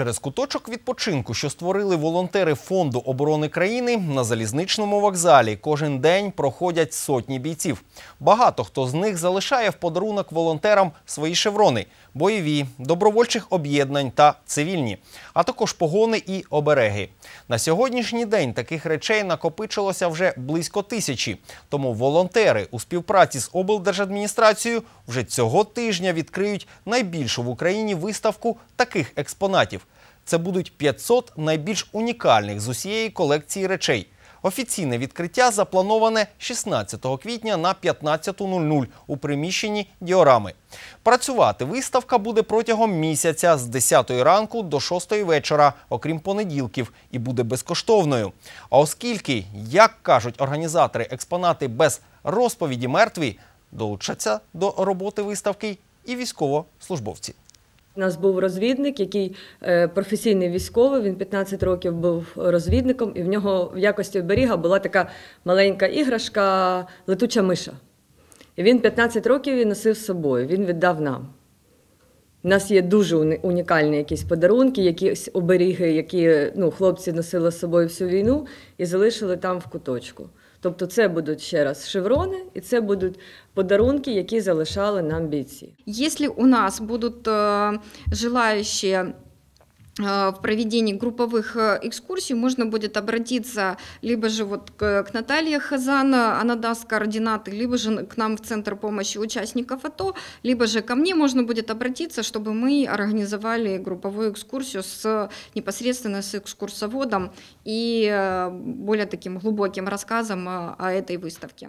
Через куточок відпочинку, що створили волонтери фонду оборони країни, на залізничному вокзалі кожен день проходять сотні бійців. Багато хто з них залишає в подарунок волонтерам свої шеврони, бойові, добровольчих об'єднань та цивільні, а також погони і обереги. На сьогоднішній день таких речей накопичилося вже близько тисячі. Тому волонтери у співпраці з облдержадміністрацією вже цього тижня відкриють найбільшу в Україні виставку таких експонатів. Це будуть 500 найбільш унікальних з усієї колекції речей. Офіційне відкриття заплановане 16 квітня на 15.00 у приміщенні діорами. Працювати виставка буде протягом місяця з 10 ранку до 6 вечора, окрім понеділків, і буде безкоштовною. А оскільки, як кажуть організатори, експонати без розповіді мертві долучаться до роботи виставки і військовослужбовці. У нас був розвідник, який е, професійний військовий. Він 15 років був розвідником, і в нього в якості оберіга була така маленька іграшка, летуча миша. І він 15 років її носив з собою. Він віддав нам. У нас є дуже унікальні якісь подарунки, якісь оберіги, які ну, хлопці носили з собою всю війну і залишили там в куточку. Тобто, це будуть ще раз шеврони, і це будуть подарунки, які залишали нам бійці. Якщо у нас будуть е, желаючі Э, в проведении групповых э, экскурсий можно будет обратиться либо же вот к Наталье Хазан, она даст координаты, либо же к нам в Центр помощи участников АТО, либо же ко мне можно будет обратиться, чтобы мы организовали групповую экскурсию с, непосредственно с экскурсоводом и э, более таким глубоким рассказом о этой выставке.